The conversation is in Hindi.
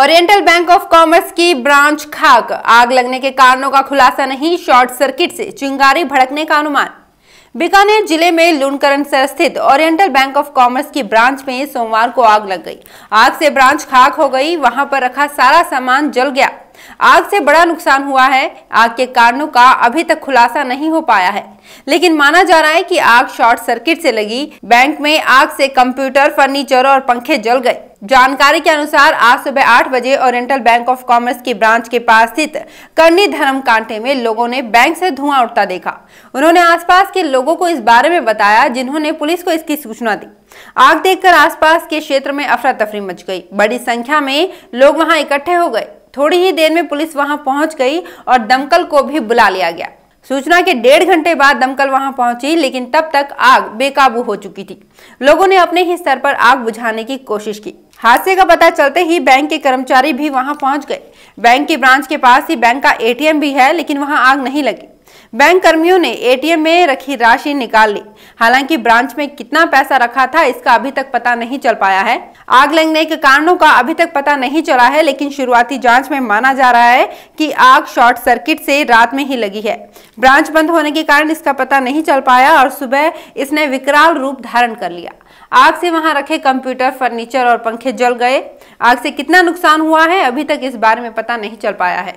ओरिएंटल बैंक ऑफ कॉमर्स की ब्रांच खाक आग लगने के कारणों का खुलासा नहीं शॉर्ट सर्किट से चिंगारी भड़कने का अनुमान बीकानेर जिले में लुनकरण से स्थित ओरिएंटल बैंक ऑफ कॉमर्स की ब्रांच में सोमवार को आग लग गई आग से ब्रांच खाक हो गई वहां पर रखा सारा सामान जल गया आग से बड़ा नुकसान हुआ है आग के कारणों का अभी तक खुलासा नहीं हो पाया है लेकिन माना जा रहा है कि आग शॉर्ट सर्किट से लगी बैंक में आग से कंप्यूटर फर्नीचर और पंखे जल गए जानकारी के अनुसार आज सुबह आठ बजे ओरिएंटल बैंक ऑफ कॉमर्स की ब्रांच के पास स्थित करनी धर्म कांटे में लोगों ने बैंक से धुआं उठता देखा उन्होंने आसपास के लोगों को इस बारे में बताया जिन्होंने पुलिस को इसकी सूचना दी आग देखकर आसपास के क्षेत्र में अफरा तफरी मच गई बड़ी संख्या में लोग वहां इकट्ठे हो गए थोड़ी ही देर में पुलिस वहां पहुंच गई और दमकल को भी बुला लिया गया सूचना के डेढ़ घंटे बाद दमकल वहां पहुंची लेकिन तब तक आग बेकाबू हो चुकी थी लोगों ने अपने ही स्तर पर आग बुझाने की कोशिश की हादसे का पता चलते ही बैंक के कर्मचारी भी वहां पहुंच गए बैंक की ब्रांच के पास ही बैंक का एटीएम भी है लेकिन वहां आग नहीं लगी बैंक कर्मियों ने एटीएम में रखी राशि निकाल ली हालांकि ब्रांच में कितना पैसा रखा था इसका अभी तक पता नहीं चल पाया है आग लगने के कारणों का अभी तक पता नहीं चला है लेकिन शुरुआती जांच में माना जा रहा है कि आग शॉर्ट सर्किट से रात में ही लगी है ब्रांच बंद होने के कारण इसका पता नहीं चल पाया और सुबह इसने विकराल रूप धारण कर लिया आग से वहां रखे कंप्यूटर फर्नीचर और पंखे जल गए आग से कितना नुकसान हुआ है अभी तक इस बारे में पता नहीं चल पाया है